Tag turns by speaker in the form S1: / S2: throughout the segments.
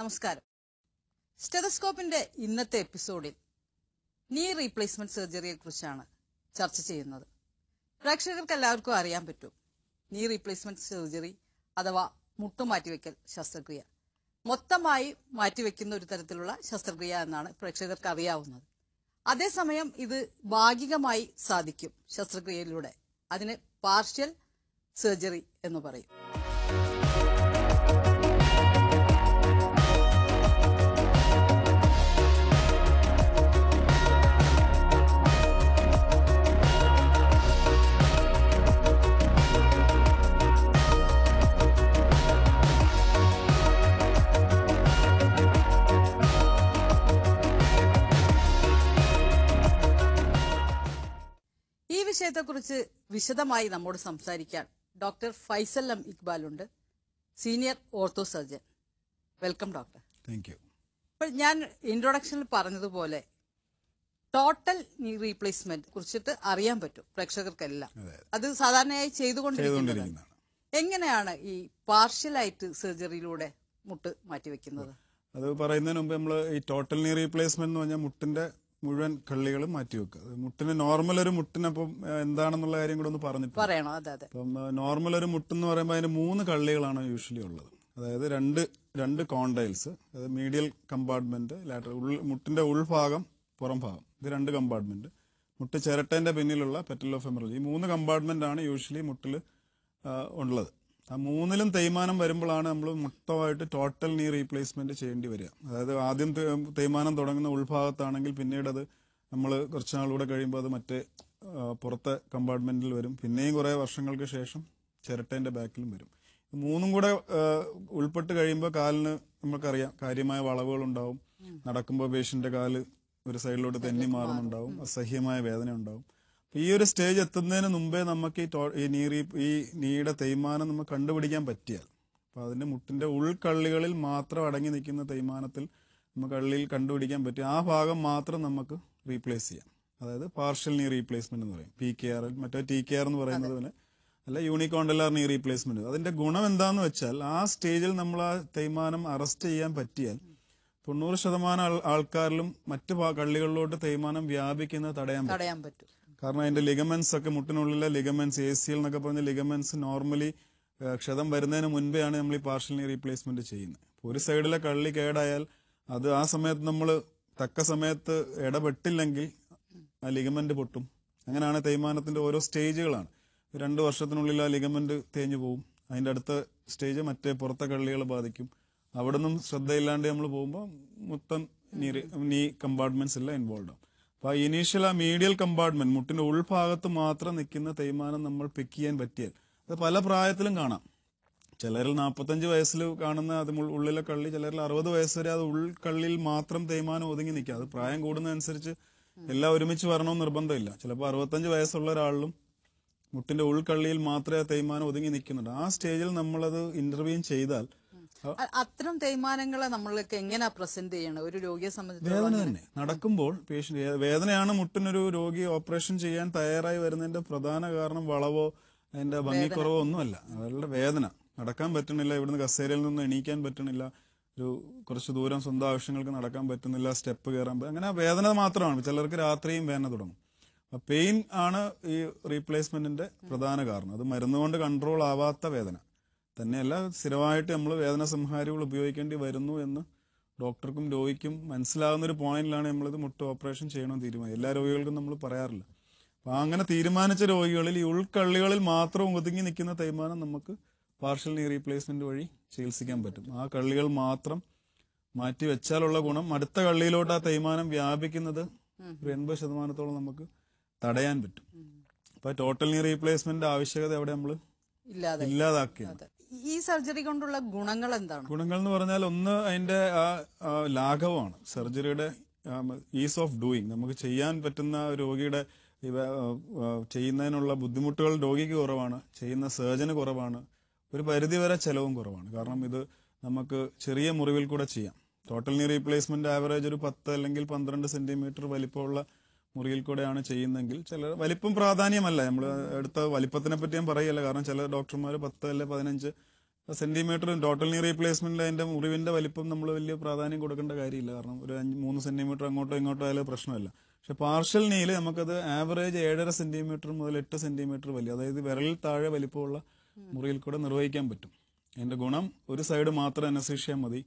S1: നമസ്കാരം സ്റ്റെതസ്കോപ്പിന്റെ ഇന്നത്തെ എപ്പിസോഡിൽ നീ റീപ്ലേസ്മെന്റ് സർജറിയെ കുറിച്ചാണ് ചർച്ച ചെയ്യുന്നത് പ്രേക്ഷകർക്ക് എല്ലാവർക്കും അറിയാൻ പറ്റും നീ റീപ്ലേസ്മെന്റ് സർജറി അഥവാ മുട്ടുമാറ്റിവെക്കൽ ശസ്ത്രക്രിയ മൊത്തമായി മാറ്റിവെക്കുന്ന ഒരു തരത്തിലുള്ള ശസ്ത്രക്രിയ എന്നാണ് പ്രേക്ഷകർക്ക് അറിയാവുന്നത് അതേസമയം ഇത് ഭാഗികമായി സാധിക്കും ശസ്ത്രക്രിയയിലൂടെ അതിന് പാർഷ്യൽ സർജറി എന്ന് പറയും വിഷയത്തെക്കുറിച്ച് വിശദമായി നമ്മോട് സംസാരിക്കാൻ ഡോക്ടർ ഫൈസൽ എം ഇക്ബാലുണ്ട് senior ortho surgeon welcome doctor thank you അപ്പോൾ ഞാൻ ഇൻട്രൊഡക്ഷനിൽ പറഞ്ഞതുപോലെ ടോട്ടൽ നീ റീപ്ലേസ്മെന്റ് കുറിച്ചിട്ട് അറിയാൻ പറ്റും പ്രേക്ഷകർക്കെല്ലാം അത് സാധാരണയായി ചെയ്തുകൊണ്ടിരിക്കുന്നത് എങ്ങനെയാണ് ഈ പാർഷ്യലായിട്ട് സർജറിയിലൂടെ മുട്ട് മാറ്റിവെക്കുന്നത്
S2: അത് പറയുന്നതിന് മുമ്പ് നമ്മൾ ഈ ടോട്ടൽ നീ റീപ്ലേസ്മെന്റ് എന്ന് പറഞ്ഞാൽ മുട്ടിന്റെ മുഴുവൻ കള്ളികളും മാറ്റിവെക്കുക മുട്ടിന് നോർമൽ ഒരു മുട്ടിനപ്പം എന്താണെന്നുള്ള കാര്യം കൂടെ ഒന്ന് പറഞ്ഞിട്ട് അതെ അപ്പം നോർമൽ ഒരു മുട്ടെന്ന് പറയുമ്പോൾ അതിന് മൂന്ന് കള്ളികളാണ് യൂഷ്വലി ഉള്ളത് അതായത് രണ്ട് രണ്ട് കോണ്ടൈൽസ് അതായത് മീഡിയൽ കമ്പാർട്ട്മെന്റ് ലാറ്റർ ഉൾ മുട്ടിന്റെ ഉൾഭാഗം പുറം ഭാഗം ഇത് രണ്ട് കമ്പാർട്ട്മെന്റ് മുട്ട് ചിരട്ടേന്റെ പിന്നിലുള്ള പെറ്റൽ ഓഫ് എമറൽ ഈ മൂന്ന് കമ്പാർട്ട്മെന്റ് ആണ് യൂഷ്വലി മുട്ടിൽ ഉള്ളത് ആ മൂന്നിലും തേയ്മാനം വരുമ്പോഴാണ് നമ്മൾ മൊത്തമായിട്ട് ടോട്ടൽ നീ റീപ്ലേസ്മെന്റ് ചെയ്യേണ്ടി വരിക അതായത് ആദ്യം തേയ്മാനം തുടങ്ങുന്ന ഉൾഭാഗത്താണെങ്കിൽ പിന്നീട് അത് നമ്മൾ കുറച്ച് നാളൂടെ കഴിയുമ്പോൾ അത് മറ്റേ പുറത്തെ കമ്പാർട്ട്മെന്റിൽ വരും പിന്നെയും കുറേ വർഷങ്ങൾക്ക് ശേഷം ചിരട്ടേന്റെ ബാക്കിലും വരും മൂന്നും കൂടെ ഉൾപ്പെട്ട് കഴിയുമ്പോൾ കാലിന് നമുക്കറിയാം കാര്യമായ വളവുകൾ ഉണ്ടാവും നടക്കുമ്പോൾ പേഷ്യന്റെ കാല് ഒരു സൈഡിലോട്ട് തെന്നി മാറുന്നുണ്ടാവും അസഹ്യമായ വേദന ഉണ്ടാവും ഈ ഒരു സ്റ്റേജ് എത്തുന്നതിന് മുമ്പേ നമുക്ക് ഈ നീറി ഈ നീയുടെ തേയ്മാനം നമുക്ക് കണ്ടുപിടിക്കാൻ പറ്റിയാൽ അപ്പോൾ അതിൻ്റെ മുട്ടിൻ്റെ ഉൾക്കള്ളികളിൽ മാത്രം അടങ്ങി നിൽക്കുന്ന തേയ്മാനത്തിൽ നമുക്ക് കള്ളിയിൽ കണ്ടുപിടിക്കാൻ പറ്റും ആ ഭാഗം മാത്രം നമുക്ക് റീപ്ലേസ് ചെയ്യാം അതായത് പാർഷ്യൽ നീ റീപ്ലേസ്മെന്റ് എന്ന് പറയും പി കെ ആർ മറ്റേ ടി കെ ആർ എന്ന് പറയുന്നത് പോലെ അല്ല യൂണിക്കോണ്ടല്ലാർ നീ റീപ്ലേസ്മെന്റ് അതിന്റെ ഗുണം എന്താന്ന് വെച്ചാൽ ആ സ്റ്റേജിൽ നമ്മൾ ആ തേയ്മാനം അറസ്റ്റ് ചെയ്യാൻ പറ്റിയാൽ തൊണ്ണൂറ് ശതമാനം ആൾക്കാരിലും മറ്റ് കള്ളികളിലോട്ട് തേയ്മാനം വ്യാപിക്കുന്നത് തടയാൻ പറ്റും കാരണം അതിന്റെ ലിഗമെന്റ്സ് ഒക്കെ മുട്ടിനുള്ളിലെ ലിഗമെന്റ്സ് എ സി എൽ എന്നൊക്കെ പറഞ്ഞ ലിഗമെന്റ്സ് നോർമലി ക്ഷതം വരുന്നതിന് മുൻപെയാണ് നമ്മൾ ഈ പാർഷ്യലി റീപ്ലേസ്മെന്റ് ചെയ്യുന്നത് ഒരു സൈഡിലെ കള്ളി കേടായാൽ അത് ആ സമയത്ത് നമ്മൾ തക്ക സമയത്ത് ഇടപെട്ടില്ലെങ്കിൽ ആ ലിഗമെന്റ് പൊട്ടും അങ്ങനെയാണ് തേയ്മാനത്തിൻ്റെ ഓരോ സ്റ്റേജുകളാണ് രണ്ട് വർഷത്തിനുള്ളിൽ ആ ലിഗമെന്റ് തേഞ്ഞു പോകും അതിന്റെ അടുത്ത സ്റ്റേജ് മറ്റേ പുറത്തെ കള്ളികളെ ബാധിക്കും അവിടെ നിന്നും ശ്രദ്ധയില്ലാണ്ട് നമ്മൾ പോകുമ്പോൾ മൊത്തം നീ നീ കമ്പാർട്ട്മെന്റ്സ് എല്ലാം ഇൻവോൾവ് ആവും അപ്പോൾ ഇനീഷ്യൽ ആ മീഡിയൽ കമ്പാർട്ട്മെന്റ് മുട്ടിന്റെ ഉൾഭാഗത്ത് മാത്രം നിൽക്കുന്ന തേയ്മാനം നമ്മൾ പിക്ക് ചെയ്യാൻ പറ്റിയാൽ അത് പല പ്രായത്തിലും കാണാം ചിലരിൽ നാൽപ്പത്തഞ്ച് വയസ്സിൽ കാണുന്ന അത് ഉള്ളിലെ കള്ളി ചിലരിൽ അറുപത് വയസ്സ് വരെ അത് ഉൾക്കള്ളിയിൽ മാത്രം തേയ്മാനം ഒതുങ്ങി നിൽക്കുക അത് പ്രായം കൂടുന്നതനുസരിച്ച് എല്ലാം ഒരുമിച്ച് വരണമെന്ന് നിർബന്ധമില്ല ചിലപ്പോൾ അറുപത്തഞ്ച് വയസ്സുള്ള ഒരാളിലും മുട്ടിന്റെ ഉൾക്കള്ളിയിൽ മാത്രമേ തേയ്മാനം ഒതുങ്ങി നിൽക്കുന്നുണ്ട് ആ സ്റ്റേജിൽ നമ്മളത് ഇന്റർവ്യൂ ചെയ്താൽ
S1: അത്തരം തേയ്മാനങ്ങളെ നമ്മൾക്ക് എങ്ങനെ പ്രസന്റ് ചെയ്യണം ഒരു രോഗിയെ സംബന്ധിച്ച് വേദന
S2: തന്നെ നടക്കുമ്പോൾ പേഷ്യന്റ് വേദനയാണ് മുട്ടിനൊരു രോഗി ഓപ്പറേഷൻ ചെയ്യാൻ തയ്യാറായി വരുന്നതിന്റെ പ്രധാന കാരണം വളവോ അതിന്റെ ഭംഗിക്കുറവോ ഒന്നുമല്ല അവരുടെ വേദന നടക്കാൻ പറ്റണില്ല ഇവിടുന്ന് കസേരയിൽ നിന്ന് എണീക്കാൻ പറ്റണില്ല ഒരു കുറച്ച് ദൂരം സ്വന്തം ആവശ്യങ്ങൾക്ക് നടക്കാൻ പറ്റുന്നില്ല സ്റ്റെപ്പ് കയറാൻ അങ്ങനെ വേദന മാത്രമാണ് ചിലർക്ക് രാത്രിയും വേദന തുടങ്ങും പെയിൻ ആണ് ഈ റീപ്ലേസ്മെന്റിന്റെ പ്രധാന കാരണം അത് മരുന്നുകൊണ്ട് കൺട്രോൾ ആവാത്ത വേദന തന്നെയല്ല സ്ഥിരമായിട്ട് നമ്മൾ വേദന സംഹാരികൾ ഉപയോഗിക്കേണ്ടി വരുന്നു എന്ന് ഡോക്ടർക്കും രോഗിക്കും മനസ്സിലാകുന്ന ഒരു പോയിന്റിലാണ് നമ്മളിത് മുട്ട ഓപ്പറേഷൻ ചെയ്യണമെന്ന് തീരുമാനം എല്ലാ രോഗികൾക്കും നമ്മൾ പറയാറില്ല അപ്പം അങ്ങനെ തീരുമാനിച്ച രോഗികളിൽ ഈ ഉൾക്കള്ളികളിൽ മാത്രം ഒതുങ്ങി നിൽക്കുന്ന തേയ്മാനം നമുക്ക് പാർഷ്യൽ നീ റീപ്ലേസ്മെന്റ് വഴി ചികിത്സിക്കാൻ പറ്റും ആ കള്ളികൾ മാത്രം മാറ്റി വെച്ചാലുള്ള ഗുണം അടുത്ത കള്ളിയിലോട്ട് ആ തേയ്മാനം വ്യാപിക്കുന്നത് ഒരു എൺപത് ശതമാനത്തോളം നമുക്ക് തടയാൻ പറ്റും അപ്പൊ ടോട്ടൽ നീ റീപ്ലേസ്മെന്റ് ആവശ്യകത അവിടെ നമ്മൾ ഇല്ലാതാക്കിയത്
S1: ഈ സർജറി കൊണ്ടുള്ള ഗുണങ്ങൾ എന്താണ്
S2: ഗുണങ്ങൾ എന്ന് പറഞ്ഞാൽ ഒന്ന് അതിന്റെ ലാഘവമാണ് സർജറിയുടെ ഈസ് ഓഫ് ഡൂയിങ് നമുക്ക് ചെയ്യാൻ പറ്റുന്ന രോഗിയുടെ ചെയ്യുന്നതിനുള്ള ബുദ്ധിമുട്ടുകൾ രോഗിക്ക് കുറവാണ് ചെയ്യുന്ന സർജന് കുറവാണ് ഒരു പരിധിവരെ ചെലവും കുറവാണ് കാരണം ഇത് നമുക്ക് ചെറിയ മുറിവിൽ കൂടെ ചെയ്യാം ടോട്ടൽ നീ റീപ്ലേസ്മെന്റ് ആവറേജ് ഒരു പത്ത് അല്ലെങ്കിൽ പന്ത്രണ്ട് സെന്റിമീറ്റർ വലിപ്പമുള്ള മുറിയിൽ കൂടെയാണ് ചെയ്യുന്നതെങ്കിൽ ചില വലിപ്പം പ്രാധാന്യമല്ല നമ്മൾ അടുത്ത വലിപ്പത്തിനെ പറ്റി ഞാൻ പറയല്ല കാരണം ചില ഡോക്ടർമാർ പത്ത് അല്ലെ പതിനഞ്ച് സെന്റിമീറ്റർ ടോട്ടൽ നീ റീപ്ലേസ്മെന്റിൽ അതിന്റെ മുറിവിന്റെ വലിപ്പം നമ്മൾ വലിയ പ്രാധാന്യം കൊടുക്കേണ്ട കാര്യമില്ല കാരണം ഒരു മൂന്ന് സെന്റിമീറ്റർ അങ്ങോട്ടോ ഇങ്ങോട്ടോ ആയാലും പ്രശ്നമല്ല പക്ഷെ പാർഷ്യൽ നീയിൽ നമുക്കത് ആവറേജ് ഏഴര സെന്റിമീറ്റർ മുതൽ എട്ട് സെന്റിമീറ്റർ വലിയ അതായത് വിരലിൽ താഴെ വലിപ്പമുള്ള മുറിയിൽ കൂടെ നിർവഹിക്കാൻ പറ്റും അതിന്റെ ഗുണം ഒരു സൈഡ് മാത്രം അനസീഷ്യ മതി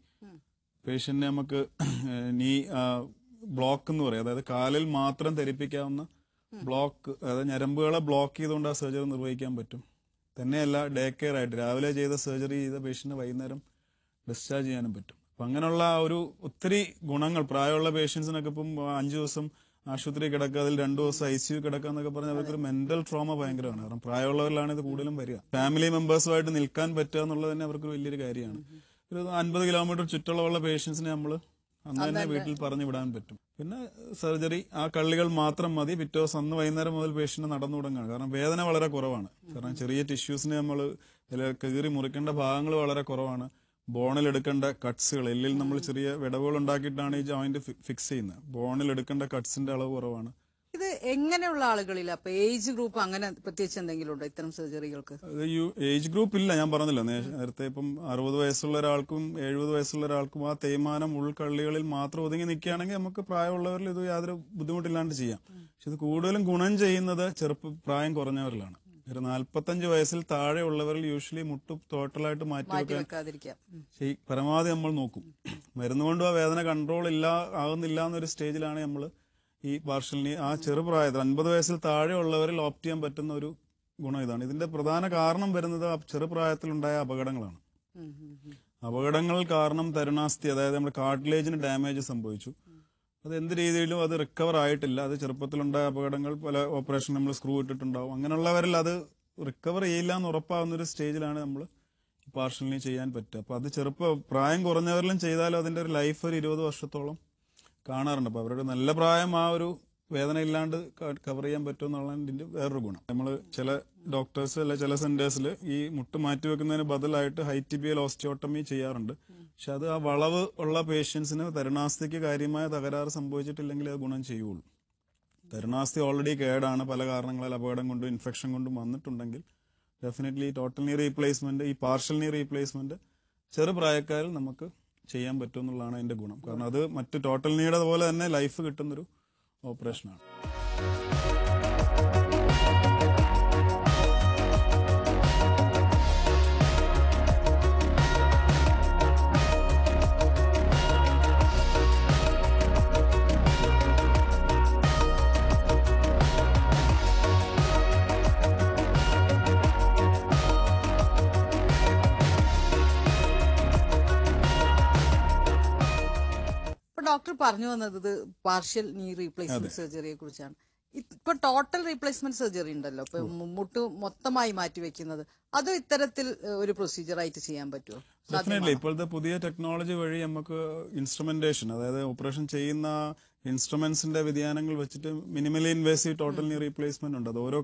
S2: പേഷ്യന്റിനെ നമുക്ക് നീ ബ്ലോക്ക് എന്ന് പറയും അതായത് കാലിൽ മാത്രം ധരിപ്പിക്കാവുന്ന ബ്ലോക്ക് അതായത് ഞരമ്പുകളെ ബ്ലോക്ക് ചെയ്തുകൊണ്ട് ആ സർജറി നിർവഹിക്കാൻ പറ്റും തന്നെയല്ല ഡേ കെയർ ആയിട്ട് രാവിലെ ചെയ്ത സർജറി ചെയ്ത പേഷ്യൻറ്റ് വൈകുന്നേരം ഡിസ്ചാർജ് ചെയ്യാനും പറ്റും അപ്പം അങ്ങനെയുള്ള ഒരു ഒത്തിരി ഗുണങ്ങൾ പ്രായമുള്ള പേഷ്യൻസിനൊക്കെ ഇപ്പം അഞ്ചു ദിവസം ആശുപത്രി കിടക്കുക അതിൽ രണ്ടു ദിവസം ഐ സി യു കിടക്കുക എന്നൊക്കെ പറഞ്ഞാൽ അവർക്കൊരു മെന്റൽ ട്രോമ ഭയങ്കരമാണ് കാരണം പ്രായമുള്ളവരിലാണ് ഇത് കൂടുതലും വരിക ഫാമിലി മെമ്പേഴ്സുമായിട്ട് നിൽക്കാൻ പറ്റുക എന്നുള്ളത് തന്നെ അവർക്ക് വലിയൊരു കാര്യമാണ് ഒരു അൻപത് കിലോമീറ്റർ ചുറ്റളവുള്ള പേഷ്യൻസിനെ നമ്മൾ അന്ന് തന്നെ വീട്ടിൽ പറഞ്ഞു വിടാൻ പറ്റും പിന്നെ സർജറി ആ കള്ളികൾ മാത്രം മതി പിറ്റേ ദിവസം അന്ന് വൈകുന്നേരം മുതൽ പേഷ്യന്റ് നടന്നു തുടങ്ങുകയാണ് കാരണം വേദന വളരെ കുറവാണ് കാരണം ചെറിയ ടിഷ്യൂസിന് നമ്മൾ കീറി മുറിക്കേണ്ട ഭാഗങ്ങൾ വളരെ കുറവാണ് ബോണിൽ എടുക്കേണ്ട കട്ട്സുകൾ എല്ലിൽ നമ്മൾ ചെറിയ വിടവുകൾ ഉണ്ടാക്കിയിട്ടാണ് ഈ ജോയിന്റ് ഫിക്സ് ചെയ്യുന്നത് ബോണിൽ എടുക്കേണ്ട കട്ട്സിന്റെ അളവ് കുറവാണ്
S1: ഇത് എങ്ങനെയുള്ള ആളുകളിൽ അപ്പൊ ഏജ് ഗ്രൂപ്പ് അങ്ങനെ പ്രത്യേകിച്ച് എന്തെങ്കിലും ഉണ്ടോ ഇത്തരം സർജറികൾക്ക്
S2: ഏജ് ഗ്രൂപ്പ് ഇല്ല ഞാൻ പറഞ്ഞില്ല നേരത്തെ ഇപ്പം അറുപത് വയസ്സുള്ള ഒരാൾക്കും എഴുപത് വയസ്സുള്ള ഒരാൾക്കും ആ തേയ്മാനം ഉൾക്കള്ളികളിൽ മാത്രം ഒതുങ്ങി നിൽക്കുകയാണെങ്കിൽ നമുക്ക് പ്രായമുള്ളവരിൽ ഇത് യാതൊരു ബുദ്ധിമുട്ടില്ലാണ്ട് ചെയ്യാം പക്ഷെ ഇത് കൂടുതലും ഗുണം ചെയ്യുന്നത് ചെറുപ്പ പ്രായം കുറഞ്ഞവരിലാണ് ഒരു നാല്പത്തഞ്ച് വയസ്സിൽ താഴെയുള്ളവരിൽ യൂഷ്വലി മുട്ട് ടോട്ടലായിട്ട് മാറ്റി പരമാവധി നമ്മൾ നോക്കും മരുന്നുകൊണ്ടും ആ വേദന കൺട്രോൾ ഇല്ല ആകുന്നില്ല എന്നൊരു സ്റ്റേജിലാണ് നമ്മൾ ഈ പാർഷലിന് ആ ചെറുപ്രായത്തിൽ അൻപത് വയസ്സിൽ താഴെയുള്ളവരിൽ ഓപ്റ്റ് ചെയ്യാൻ പറ്റുന്ന ഒരു ഗുണം ഇതാണ് ഇതിന്റെ പ്രധാന കാരണം വരുന്നത് ആ ചെറുപ്രായത്തിലുണ്ടായ അപകടങ്ങളാണ് അപകടങ്ങൾ കാരണം തരുണാസ്ഥി അതായത് നമ്മുടെ കാർട്ടിലേജിന് ഡാമേജ് സംഭവിച്ചു അത് എന്ത് രീതിയിലും അത് റിക്കവർ ആയിട്ടില്ല അത് ചെറുപ്പത്തിലുണ്ടായ അപകടങ്ങൾ പല ഓപ്പറേഷൻ നമ്മൾ സ്ക്രൂ ഇട്ടിട്ടുണ്ടാവും അങ്ങനെയുള്ളവരിൽ അത് റിക്കവർ ചെയ്യില്ല എന്ന് ഉറപ്പാവുന്ന ഒരു സ്റ്റേജിലാണ് നമ്മൾ പാർഷലിന് ചെയ്യാൻ പറ്റുക അപ്പൊ അത് ചെറുപ്പ പ്രായം കുറഞ്ഞവരിലും ചെയ്താലും അതിന്റെ ഒരു ലൈഫ് ഒരു ഇരുപത് വർഷത്തോളം കാണാറുണ്ട് അപ്പോൾ അവരുടെ നല്ല പ്രായം ആ ഒരു വേദന ഇല്ലാണ്ട് കവർ ചെയ്യാൻ പറ്റും എന്നുള്ളതിൻ്റെ വേറൊരു ഗുണം നമ്മൾ ചില ഡോക്ടേഴ്സ് അല്ലെ ചില സെന്റേഴ്സിൽ ഈ മുട്ട് മാറ്റി വെക്കുന്നതിന് ബദലായിട്ട് ഹൈറ്റിബിയൽ ഓസ്റ്റിയോട്ടമി ചെയ്യാറുണ്ട് പക്ഷെ അത് ആ വളവ് ഉള്ള പേഷ്യൻസിന് തരുണാസ്ഥിക്ക് കാര്യമായ തകരാറ് സംഭവിച്ചിട്ടില്ലെങ്കിൽ അത് ഗുണം ചെയ്യുള്ളൂ തരുണാസ്ഥി ഓൾറെഡി കേടാണ് പല കാരണങ്ങളാൽ അപകടം കൊണ്ടും ഇൻഫെക്ഷൻ കൊണ്ടും വന്നിട്ടുണ്ടെങ്കിൽ ഡെഫിനറ്റ്ലി ടോട്ടൽ നീ റീപ്ലേസ്മെന്റ് ഈ പാർഷ്യൽ നീ റീപ്ലേസ്മെന്റ് ചെറുപ്രായക്കാരിൽ നമുക്ക് ചെയ്യാൻ പറ്റും എന്നുള്ളതാണ് അതിന്റെ ഗുണം കാരണം അത് മറ്റ് ടോട്ടൽ നീഡ് പോലെ തന്നെ ലൈഫ് കിട്ടുന്നൊരു ഓപ്പറേഷനാണ്
S1: ഡോക്ടർ പറഞ്ഞു വന്നത് ഇത് പാർഷ്യൽ നീ റീപ്ലേസ്മെന്റ് സർജറിയെ കുറിച്ചാണ് ഇപ്പൊ ടോട്ടൽ റീപ്ലേസ്മെന്റ് സർജറി ഉണ്ടല്ലോ ഇപ്പൊ മുട്ട് മൊത്തമായി മാറ്റിവെക്കുന്നത് അത് ഇത്തരത്തിൽ ഒരു പ്രൊസീജിയർ ആയിട്ട് ചെയ്യാൻ പറ്റുമോ
S2: ഡെഫിനറ്റ്ലി ഇപ്പോഴത്തെ പുതിയ ടെക്നോളജി വഴി നമുക്ക് ഇൻസ്ട്രുമെന്റേഷൻ അതായത് ഓപ്പറേഷൻ ചെയ്യുന്ന ഇൻസ്ട്രുമെന്റ്സിന്റെ വ്യതിയാനങ്ങൾ വെച്ചിട്ട് minimally invasive total knee replacement ഉണ്ട് അത് ഓരോ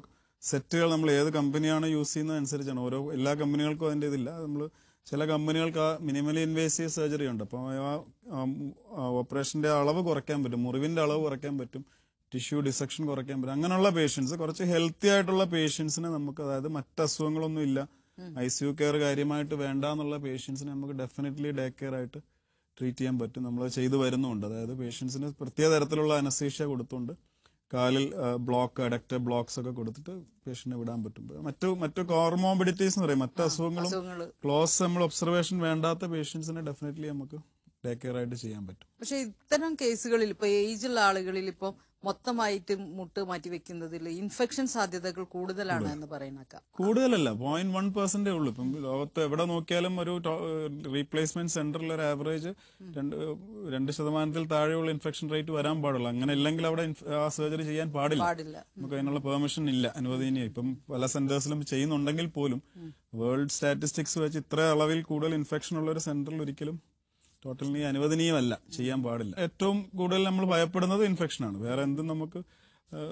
S2: സെറ്റുകൾ നമ്മൾ ഏത് കമ്പനിയാണ് യൂസ് ചെയ്യുന്നത് അനുസരിച്ചാണ് ഓരോ എല്ലാ കമ്പനികൾക്കും അതിന്റെ ഇതില്ല നമ്മൾ ചില കമ്പനികൾക്ക് മിനിമലി ഇൻവേസീവ് സർജറി ഉണ്ട് അപ്പോൾ ആ ഓപ്പറേഷൻ്റെ അളവ് കുറയ്ക്കാൻ പറ്റും മുറിവിൻ്റെ അളവ് കുറയ്ക്കാൻ പറ്റും ടിഷ്യൂ ഡിസക്ഷൻ കുറയ്ക്കാൻ പറ്റും അങ്ങനെയുള്ള പേഷ്യൻസ് കുറച്ച് ഹെൽത്തി ആയിട്ടുള്ള പേഷ്യൻസിനെ നമുക്ക് അതായത് മറ്റ് അസുഖങ്ങളൊന്നും ഇല്ല ഐ സി യു കെയർ കാര്യമായിട്ട് വേണ്ട എന്നുള്ള പേഷ്യൻസിനെ നമുക്ക് ഡെഫിനറ്റ്ലി ഡേ കെയർ ആയിട്ട് ട്രീറ്റ് ചെയ്യാൻ പറ്റും നമ്മൾ ചെയ്തു വരുന്നുണ്ട് അതായത് പേഷ്യൻസിന് പ്രത്യേക തരത്തിലുള്ള അനസീഷ്യ കൊടുത്തുകൊണ്ട് കാലിൽ ബ്ലോക്ക് അഡക്ട് ബ്ലോക്സ് ഒക്കെ കൊടുത്തിട്ട് പേഷ്യന്റിനെ വിടാൻ പറ്റും മറ്റു മറ്റു കോർമോബിഡിറ്റീസ് എന്ന് പറയും മറ്റു അസുഖങ്ങളും ക്ലോസ് നമ്മൾ ഒബ്സർവേഷൻ വേണ്ടാത്ത പേഷ്യൻസിനെ ഡെഫിനറ്റ്ലി നമുക്ക് ടേക്ക് കെയർ ആയിട്ട് ചെയ്യാൻ പറ്റും
S1: പക്ഷെ ഇത്തരം കേസുകളിൽ ഇപ്പൊ ഏജ് ഉള്ള ആളുകളിൽ ഇപ്പം മൊത്തമായിട്ട് മുട്ട് മാറ്റി വെക്കുന്നതിൽ ഇൻഫെക്ഷൻ സാധ്യതകൾ കൂടുതലാണ് എന്ന് പറയുന്ന
S2: കൂടുതലല്ല പോയിന്റ് വൺ പെർസെന്റേ ഉള്ളൂ ഇപ്പം ലോകത്ത് എവിടെ നോക്കിയാലും ഒരു റീപ്ലേസ്മെന്റ് സെന്ററിൽ ഒരു ആവറേജ് രണ്ട് രണ്ട് ശതമാനത്തിൽ താഴെയുള്ള ഇൻഫെക്ഷൻ റേറ്റ് വരാൻ പാടുള്ളൂ അങ്ങനെ ഇല്ലെങ്കിൽ അവിടെ ആ സർജറി ചെയ്യാൻ പാടില്ല നമുക്ക് അതിനുള്ള പെർമിഷൻ ഇല്ല അനുവദനീയ ഇപ്പം പല സെന്റേഴ്സിലും ചെയ്യുന്നുണ്ടെങ്കിൽ പോലും വേൾഡ് സ്റ്റാറ്റിസ്റ്റിക്സ് വെച്ച് ഇത്ര അളവിൽ കൂടുതൽ ഇൻഫെക്ഷൻ ഉള്ള ഒരു സെന്ററിൽ ഒരിക്കലും ടോട്ടലി അനുവദനീയമല്ല ചെയ്യാൻ പാടില്ല ഏറ്റവും കൂടുതൽ നമ്മൾ ഭയപ്പെടുന്നത് ഇൻഫെക്ഷനാണ് വേറെ എന്തും നമുക്ക്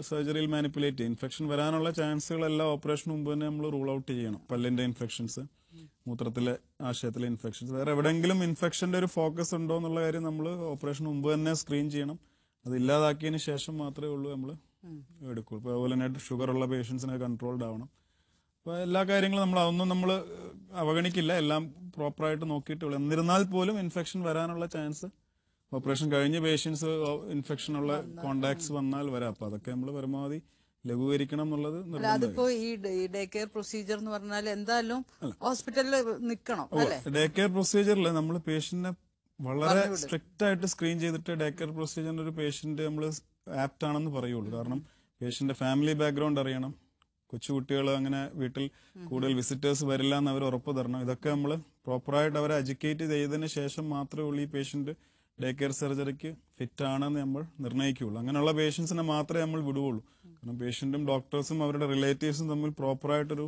S2: സർജറിയിൽ മാനിപ്പുലേറ്റ് ചെയ്യും ഇൻഫെക്ഷൻ വരാനുള്ള ചാൻസുകളെല്ലാം ഓപ്പറേഷന് മുമ്പ് തന്നെ നമ്മൾ റൂൾ ഔട്ട് ചെയ്യണം പല്ലിന്റെ ഇൻഫെക്ഷൻസ് മൂത്രത്തിലെ ആശയത്തിലെ ഇൻഫെക്ഷൻസ് വേറെ എവിടെയെങ്കിലും ഇൻഫെക്ഷന്റെ ഒരു ഫോക്കസ് ഉണ്ടോ എന്നുള്ള കാര്യം നമ്മൾ ഓപ്പറേഷൻ മുമ്പ് തന്നെ സ്ക്രീൻ ചെയ്യണം അത് ഇല്ലാതാക്കിയതിന് ശേഷം മാത്രമേ ഉള്ളൂ നമ്മൾ എടുക്കുള്ളൂ ഇപ്പോൾ അതുപോലെ തന്നെ ഷുഗർ ഉള്ള പേഷ്യൻസിനെ കൺട്രോൾഡ് ആവണം അപ്പോൾ എല്ലാ കാര്യങ്ങളും നമ്മൾ അതൊന്നും നമ്മൾ അവഗണിക്കില്ല എല്ലാം പ്രോപ്പറായിട്ട് നോക്കിയിട്ടുള്ളു എന്നിരുന്നാൽ പോലും ഇൻഫെക്ഷൻ വരാനുള്ള ചാൻസ് ഓപ്പറേഷൻ കഴിഞ്ഞ പേഷ്യൻസ് ഇൻഫെക്ഷൻ ഉള്ള കോണ്ടാക്ട്സ് വന്നാൽ വരാം അപ്പൊ അതൊക്കെ നമ്മൾ പരമാവധി ലഘൂകരിക്കണം എന്നുള്ളത് അതിപ്പോ
S1: ഈ ഡേ കെയർ പ്രൊസീജിയർ എന്ന് പറഞ്ഞാൽ എന്തായാലും ഹോസ്പിറ്റലിൽ നിൽക്കണം
S2: ഡേ കെയർ പ്രൊസീജിയറിൽ നമ്മൾ പേഷ്യന്റിനെ വളരെ സ്ട്രിക്റ്റ് ആയിട്ട് സ്ക്രീൻ ചെയ്തിട്ട് ഡേ കെയർ പ്രൊസീജിയറിന് ഒരു പേഷ്യന്റ് നമ്മൾ ആപ്റ്റ് ആണെന്ന് പറയുള്ളൂ കാരണം പേഷ്യന്റിന്റെ ഫാമിലി ബാക്ക്ഗ്രൗണ്ട് അറിയണം കൊച്ചുകുട്ടികൾ അങ്ങനെ വീട്ടിൽ കൂടുതൽ വിസിറ്റേഴ്സ് വരില്ല എന്ന് അവർ ഉറപ്പ് തരണം ഇതൊക്കെ നമ്മൾ പ്രോപ്പറായിട്ട് അവരെ എജ്യൂക്കേറ്റ് ചെയ്തതിന് ശേഷം മാത്രമേ ഉള്ളൂ ഈ പേഷ്യന്റ് ഡേ കെയർ സർജറിക്ക് ഫിറ്റ് നമ്മൾ നിർണ്ണയിക്കുകയുള്ളൂ അങ്ങനെയുള്ള പേഷ്യൻസിനെ മാത്രമേ നമ്മൾ വിടുകയുള്ളൂ കാരണം പേഷ്യൻറ്റും ഡോക്ടേഴ്സും അവരുടെ റിലേറ്റീവ്സും തമ്മിൽ പ്രോപ്പറായിട്ടൊരു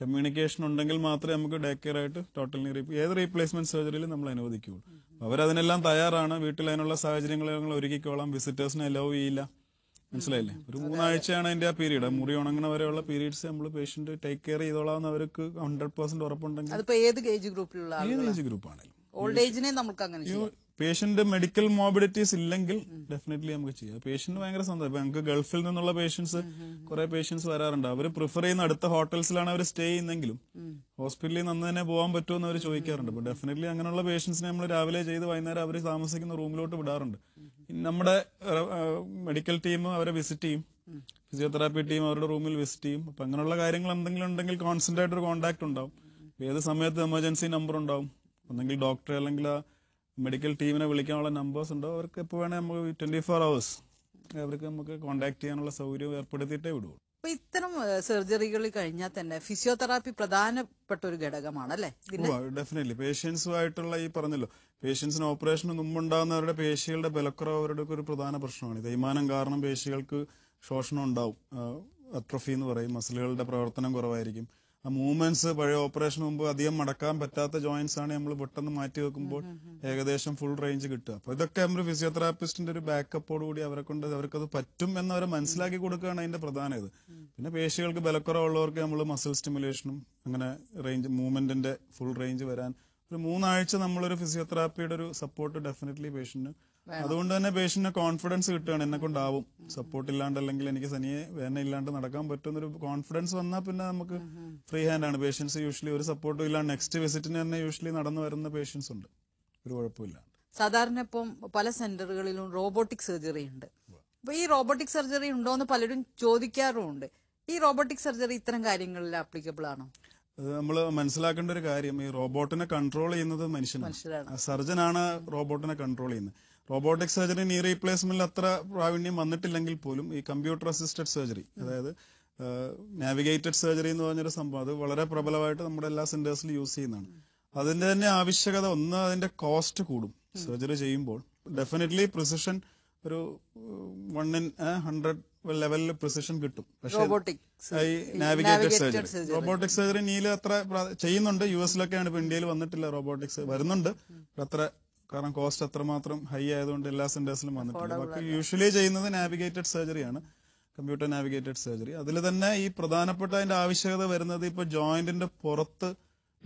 S2: കമ്മ്യൂണിക്കേഷൻ ഉണ്ടെങ്കിൽ മാത്രമേ നമുക്ക് ഡേ കെയർ ആയിട്ട് ടോട്ടൽ നീ ഏത് റീപ്ലേസ്മെന്റ് സർജറിയിൽ നമ്മൾ അനുവദിക്കുകയുള്ളൂ അവരതിനെല്ലാം തയ്യാറാണ് വീട്ടിൽ അതിനുള്ള സാഹചര്യങ്ങൾ ഞങ്ങൾ ഒരുക്കിക്കോളാം വിസിറ്റേഴ്സിനെ അലോവ് ചെയ്യില്ല മനസ്സിലായില്ലേ ഒരു മൂന്നാഴ്ചയാണ് അതിന്റെ ആ പീരീഡ് മുറി ഉണങ്ങണ വരെയുള്ള പീരീഡ്സ് നമ്മൾ പേഷ്യന്റ് ടേക്ക് കെയർ ചെയ്തോളാം അവർക്ക് ഹൺഡ്രഡ് പെർസെന്റ് ഉറപ്പുണ്ടെങ്കിൽ അതിപ്പോ ഏത് ഏജ് ഗ്രൂപ്പിലുള്ള ഏത് ഏജ് ഗ്രൂപ്പാണെങ്കിലും ഓൾഡ് ഏജിനെ നമുക്ക് അങ്ങനെ പേഷ്യന്റ് മെഡിക്കൽ മോബിലിറ്റീസ് ഇല്ലെങ്കിൽ ഡെഫിനറ്റ്ലി നമുക്ക് ചെയ്യാം പേഷ്യന്റ് ഭയങ്കര സന്തോഷം ഞങ്ങൾക്ക് ഗൾഫിൽ നിന്നുള്ള പേഷ്യൻസ് കുറെ പേഷ്യൻസ് വരാറുണ്ട് അവർ പ്രിഫർ ചെയ്യുന്ന അടുത്ത ഹോട്ടൽസിലാണ് അവർ സ്റ്റേ ചെയ്യുന്നെങ്കിലും ഹോസ്പിറ്റലിൽ നിന്ന് തന്നെ പോകാൻ പറ്റുമെന്ന് എന്ന് അവർ ചോദിക്കാറുണ്ട് അപ്പൊ ഡെഫിനറ്റ്ലി അങ്ങനെയുള്ള പേഷ്യൻസിനെ നമ്മൾ രാവിലെ ചെയ്ത് വൈകുന്നേരം അവർ താമസിക്കുന്ന റൂമിലോട്ട് വിടാറുണ്ട് നമ്മുടെ മെഡിക്കൽ ടീം അവരെ വിസിറ്റ് ചെയ്യും ഫിസിയോതെറാപ്പി ടീം അവരുടെ റൂമിൽ വിസിറ്റ് ചെയ്യും അപ്പൊ അങ്ങനെയുള്ള കാര്യങ്ങൾ എന്തെങ്കിലും ഉണ്ടെങ്കിൽ കോൺസ്റ്റന്റ് ആയിട്ട് ഒരു കോൺടാക്ട് ഉണ്ടാവും ഏത് സമയത്ത് എമർജൻസി നമ്പർ ഉണ്ടാവും ഒന്നെങ്കിൽ ഡോക്ടറെ അല്ലെങ്കിൽ മെഡിക്കൽ ടീമിനെ വിളിക്കാനുള്ള നമ്പേഴ്സ് ഉണ്ടോ അവർക്ക് എപ്പോൾ വേണേൽ നമുക്ക് ട്വന്റി ഫോർ അവേഴ്സ് അവർക്ക് നമുക്ക് കോണ്ടാക്ട് ചെയ്യാനുള്ള സൗകര്യം ഏർപ്പെടുത്തിയിട്ടേ വിടുള്ളൂ
S1: അപ്പൊ ഇത്തരം സർജറികൾ കഴിഞ്ഞാൽ തന്നെ ഫിസിയോതെറാപ്പി പ്രധാനപ്പെട്ട ഒരു ഘടകമാണ് അല്ലെ
S2: ഡെഫിനറ്റ്ലി പേഷ്യൻസുമായിട്ടുള്ള ഈ പറഞ്ഞല്ലോ പേഷ്യൻസിന് ഓപ്പറേഷന് മുമ്പുണ്ടാകുന്നവരുടെ പേശികളുടെ ബലക്കുറവ് അവരുടെ ഒരു പ്രധാന പ്രശ്നമാണ് തേയ്മാനം കാരണം പേശികൾക്ക് ശോഷണം ഉണ്ടാവും അട്രോഫി എന്ന് പറയും മസിലുകളുടെ പ്രവർത്തനം കുറവായിരിക്കും ആ മൂവ്മെന്റ്സ് പഴയ ഓപ്പറേഷൻ മുമ്പ് അധികം മടക്കാൻ പറ്റാത്ത ജോയിന്റ്സ് ആണ് നമ്മൾ പെട്ടെന്ന് മാറ്റി വെക്കുമ്പോൾ ഏകദേശം ഫുൾ റേഞ്ച് കിട്ടുക അപ്പൊ ഇതൊക്കെ നമ്മൾ ഫിസിയോതെറാപ്പിസ്റ്റിന്റെ ഒരു ബാക്കപ്പോട് കൂടി അവരെ കൊണ്ട് അവർക്കത് പറ്റും എന്നവരെ മനസ്സിലാക്കി കൊടുക്കുകയാണ് അതിന്റെ പ്രധാന ഇത് പിന്നെ പേശികൾക്ക് ബലക്കുറവുള്ളവർക്ക് നമ്മൾ മസിൽ സ്റ്റിമുലേഷനും അങ്ങനെ റേഞ്ച് മൂവ്മെന്റിന്റെ ഫുൾ റേഞ്ച് വരാൻ ഒരു മൂന്നാഴ്ച നമ്മളൊരു ഫിസിയോതെറാപ്പിയുടെ ഒരു സപ്പോർട്ട് ഡെഫിനറ്റ്ലി പേഷ്യന്റിന് അതുകൊണ്ട് തന്നെ പേഷ്യന്റിന് കോൺഫിഡൻസ് കിട്ടുകയാണ് എന്നെ കൊണ്ടാവും സപ്പോർട്ട് ഇല്ലാണ്ട് അല്ലെങ്കിൽ എനിക്ക് സനിയെ വേദന ഇല്ലാണ്ട് നടക്കാൻ പറ്റുന്നൊരു കോൺഫിഡൻസ് വന്നാൽ പിന്നെ നമുക്ക് ഫ്രീ ഹാൻഡ് ആണ് പേഷ്യൻസ് യൂഷ്വലി ഒരു സപ്പോർട്ടും ഇല്ലാണ്ട് നെക്സ്റ്റ് വിസിറ്റിന് തന്നെ യൂഷ്വലി നടന്നു വരുന്ന പേഷ്യൻസ് ഉണ്ട് ഒരു കുഴപ്പമില്ല
S1: സാധാരണ ഇപ്പം പല സെന്ററുകളിലും റോബോട്ടിക് സർജറി ഉണ്ട് അപ്പൊ ഈ റോബോട്ടിക് സർജറി ഉണ്ടോ എന്ന് പലരും ചോദിക്കാറുമുണ്ട് ഈ റോബോട്ടിക് സർജറി ഇത്തരം കാര്യങ്ങളിൽ ആപ്ലിക്കബിൾ ആണോ
S2: നമ്മൾ മനസ്സിലാക്കേണ്ട ഒരു കാര്യം ഈ റോബോട്ടിനെ കൺട്രോൾ ചെയ്യുന്നത് മനുഷ്യനാണ് സർജനാണ് റോബോട്ടിനെ കൺട്രോൾ ചെയ്യുന്നത് റോബോട്ടിക് സർജറി നീ റീപ്ലേസ്മെന്റിൽ അത്ര പ്രാവീണ്യം വന്നിട്ടില്ലെങ്കിൽ പോലും ഈ കമ്പ്യൂട്ടർ അസിസ്റ്റഡ് സർജറി അതായത് നാവിഗേറ്റഡ് സർജറി എന്ന് പറഞ്ഞൊരു സംഭവം അത് വളരെ പ്രബലമായിട്ട് നമ്മുടെ എല്ലാ സെന്റേഴ്സിലും യൂസ് ചെയ്യുന്നതാണ് അതിന്റെ തന്നെ ആവശ്യകത ഒന്ന് അതിന്റെ കോസ്റ്റ് കൂടും സർജറി ചെയ്യുമ്പോൾ ഡെഫിനറ്റ്ലി പ്രിസിഷൻ ഒരു വൺ ഇൻ ഹൺഡ്രഡ് ലെവലിൽ പ്രിസിഷൻ കിട്ടും പക്ഷേ നാവിഗേറ്റഡ് സർജറി റോബോട്ടിക് സർജറി നീല് അത്ര ചെയ്യുന്നുണ്ട് യു എസിലൊക്കെയാണ് ഇപ്പൊ ഇന്ത്യയിൽ വന്നിട്ടില്ല റോബോട്ടിക്സ് വരുന്നുണ്ട് അത്ര കാരണം കോസ്റ്റ് അത്രമാത്രം ഹൈ ആയതുകൊണ്ട് എല്ലാ സെന്റേഴ്സിലും വന്നിട്ടില്ല ബാക്കി യൂഷ്വലി ചെയ്യുന്നത് നാവിഗേറ്റഡ് സർജറിയാണ് കമ്പ്യൂട്ടർ നാവിഗേറ്റഡ് സർജറി അതിൽ തന്നെ ഈ പ്രധാനപ്പെട്ട അതിന്റെ ആവശ്യകത വരുന്നത് ഇപ്പൊ ജോയിന്റിന്റെ പുറത്ത്